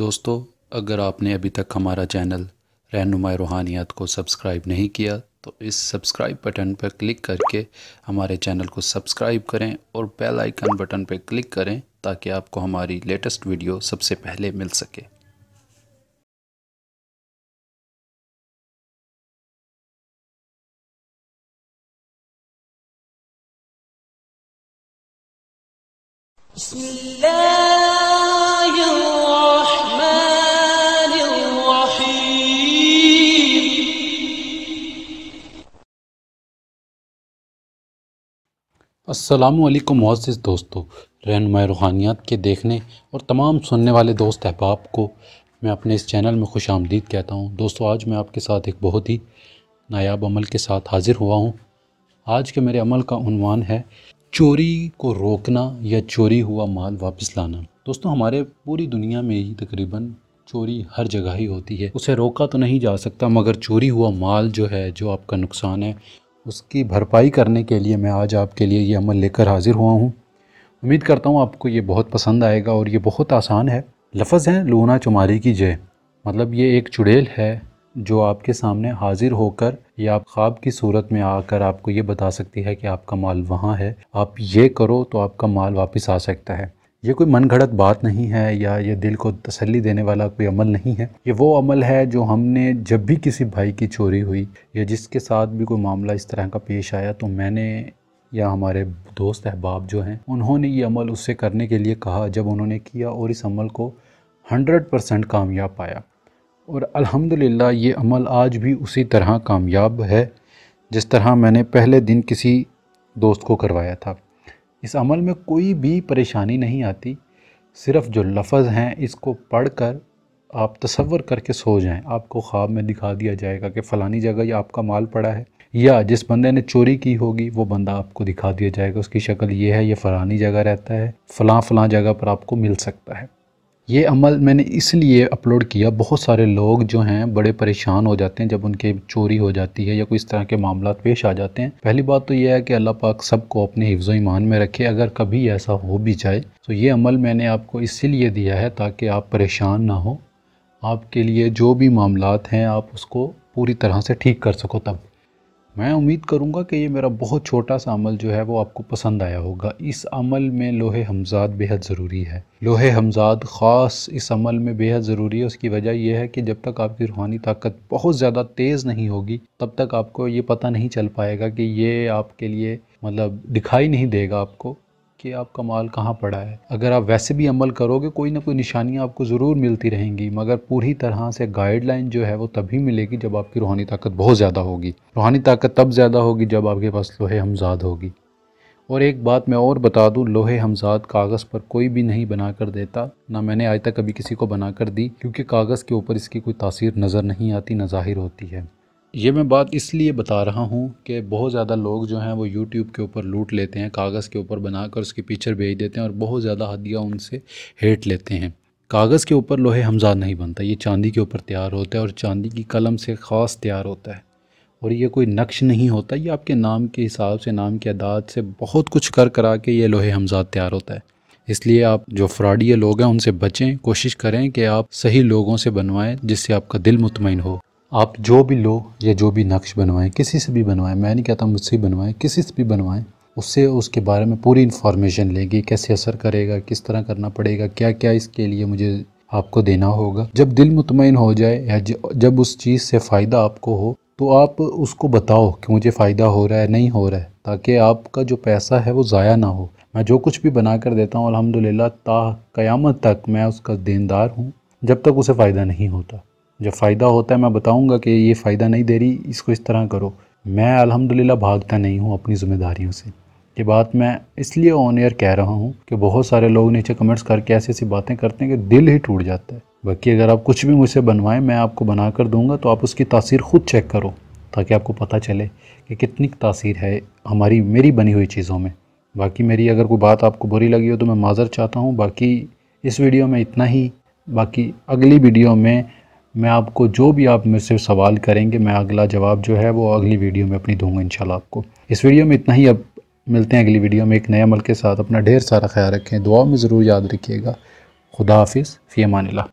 दोस्तों अगर आपने अभी तक हमारा चैनल रहनुमा रूहानियात को सब्सक्राइब नहीं किया तो इस सब्सक्राइब बटन पर क्लिक करके हमारे चैनल को सब्सक्राइब करें और बेल आइकन बटन पर क्लिक करें ताकि आपको हमारी लेटेस्ट वीडियो सबसे पहले मिल सके Bismillah असलकम मोज़ दोस्तों रहनुमा रूहानियात के देखने और तमाम सुनने वाले दोस्त अहबाब को मैं अपने इस चैनल में खुश आमदीद कहता हूँ दोस्तों आज मैं आपके साथ एक बहुत ही नायाब अमल के साथ हाज़िर हुआ हूँ आज के मेरे अमल का उनवान है चोरी को रोकना या चोरी हुआ माल वापस लाना दोस्तों हमारे पूरी दुनिया में ही तकरीबन चोरी हर जगह ही होती है उसे रोका तो नहीं जा सकता मगर चोरी हुआ माल जो है जो आपका नुकसान है उसकी भरपाई करने के लिए मैं आज आपके लिए ये अमल लेकर हाज़िर हुआ हूँ उम्मीद करता हूँ आपको ये बहुत पसंद आएगा और ये बहुत आसान है लफज हैं लूना चुमारी की जय मतलब ये एक चुड़ैल है जो आपके सामने हाजिर होकर या आप ख्वाब की सूरत में आकर आपको ये बता सकती है कि आपका माल वहाँ है आप ये करो तो आपका माल वापस आ सकता है ये कोई मन घड़त बात नहीं है या ये दिल को तसल्ली देने वाला कोई अमल नहीं है ये वो अमल है जो हमने जब भी किसी भाई की चोरी हुई या जिसके साथ भी कोई मामला इस तरह का पेश आया तो मैंने या हमारे दोस्त अहबाब जो हैं उन्होंने ये अमल उससे करने के लिए कहा जब उन्होंने किया और इस अमल को हंड्रेड परसेंट कामयाब पाया और अलहमदिल्ला ये अमल आज भी उसी तरह कामयाब है जिस तरह मैंने पहले दिन किसी दोस्त को करवाया था इस अमल में कोई भी परेशानी नहीं आती सिर्फ जो लफज हैं इसको पढ़ कर आप तसवर करके सो जाएं आपको ख्वाब में दिखा दिया जाएगा कि फ़लानी जगह या आपका माल पड़ा है या जिस बंदे ने चोरी की होगी वो बंदा आपको दिखा दिया जाएगा उसकी शक्ल ये है ये फ़लानी जगह रहता है फ़लाँ फ़लाँ जगह पर आपको मिल सकता है ये अमल मैंने इसलिए अपलोड किया बहुत सारे लोग जो हैं बड़े परेशान हो जाते हैं जब उनके चोरी हो जाती है या कोई इस तरह के मामला पेश आ जाते हैं पहली बात तो यह है कि अल्लाह पाक सबको अपने हिफ्ज़ ईमान में रखे अगर कभी ऐसा हो भी जाए तो ये अमल मैंने आपको इसीलिए दिया है ताकि आप परेशान ना हो आपके लिए जो भी मामला हैं आप उसको पूरी तरह से ठीक कर सको तब मैं उम्मीद करूँगा कि ये मेरा बहुत छोटा सा अमल जो है वो आपको पसंद आया होगा इस अमल में लोहे हमजाद बेहद ज़रूरी है लोहे हमजाद ख़ास इस अमल में बेहद ज़रूरी है उसकी वजह यह है कि जब तक आपकी रूहानी ताकत बहुत ज़्यादा तेज़ नहीं होगी तब तक आपको ये पता नहीं चल पाएगा कि ये आपके लिए मतलब दिखाई नहीं देगा आपको कि आपका माल कहाँ पड़ा है अगर आप वैसे भी अमल करोगे कोई ना कोई निशानियाँ आपको ज़रूर मिलती रहेंगी मगर पूरी तरह से गाइडलाइन जो है वो तभी मिलेगी जब आपकी रूहानी ताकत बहुत ज़्यादा होगी रूहानी ताकत तब ज़्यादा होगी जब आपके पास लोहे हमजाद होगी और एक बात मैं और बता दूं लोहे हमजाद कागज़ पर कोई भी नहीं बना कर देता ना मैंने आज तक कभी किसी को बना कर दी क्योंकि कागज़ के ऊपर इसकी कोई तासीर नज़र नहीं आती ना जाहिर होती है ये मैं बात इसलिए बता रहा हूँ कि बहुत ज़्यादा लोग जो हैं वो यूट्यूब के ऊपर लूट लेते हैं कागज़ के ऊपर बना कर उसकी पिक्चर भेज देते हैं और बहुत ज़्यादा हदिया उनसे हेट लेते हैं कागज़ के ऊपर लोहे हमजा नहीं बनता ये चांदी के ऊपर तैयार होता है और चांदी की कलम से ख़ास तैयार होता है और ये कोई नक्श नहीं होता ये आपके नाम के हिसाब से नाम के अदाद से बहुत कुछ कर करा के ये लोहे हमजाद तैयार होता है इसलिए आप जो फ्रॉडिया लोग हैं उनसे बचें कोशिश करें कि आप सही लोगों से बनवाएं जिससे आपका दिल मुतमिन हो आप जो भी लो या जो भी नक्श बनवाएं किसी से भी बनवाएं मैं नहीं कहता मुझसे ही बनवाएं किसी से भी बनवाएं उससे उसके बारे में पूरी इन्फॉर्मेशन लेंगे कैसे असर करेगा किस तरह करना पड़ेगा क्या क्या इसके लिए मुझे आपको देना होगा जब दिल मुतमिन हो जाए या जब उस चीज़ से फ़ायदा आपको हो तो आप उसको बताओ कि मुझे फ़ायदा हो रहा है नहीं हो रहा है ताकि आपका जो पैसा है वो ज़ाया ना हो मैं जो कुछ भी बना कर देता हूँ अलहमदिल्ला ता क़यामत तक मैं उसका देनदार हूँ जब तक उसे फ़ायदा नहीं होता जो फ़ायदा होता है मैं बताऊंगा कि ये फ़ायदा नहीं दे रही इसको इस तरह करो मैं अल्हम्दुलिल्लाह भागता नहीं हूँ अपनी ज़िम्मेदारियों से ये बात मैं इसलिए ऑन एयर कह रहा हूँ कि बहुत सारे लोग नीचे कमेंट्स करके ऐसी ऐसी बातें करते हैं कि दिल ही टूट जाता है बाकी अगर आप कुछ भी मुझसे बनवाएं मैं आपको बना कर दूँगा तो आप उसकी तासीर ख़ुद चेक करो ताकि आपको पता चले कि कितनी तासीर है हमारी मेरी बनी हुई चीज़ों में बाकी मेरी अगर कोई बात आपको बुरी लगी हो तो मैं माज़र चाहता हूँ बाकी इस वीडियो में इतना ही बाकी अगली वीडियो में मैं आपको जो भी आप मुझसे सवाल करेंगे मैं अगला जवाब जो है वो अगली वीडियो में अपनी दूंगा इंशाल्लाह आपको इस वीडियो में इतना ही अब मिलते हैं अगली वीडियो में एक नए अमल के साथ अपना ढेर सारा ख्याल रखें दुआ में ज़रूर याद रखिएगा खुदा हाफिज़ फ़ी अमान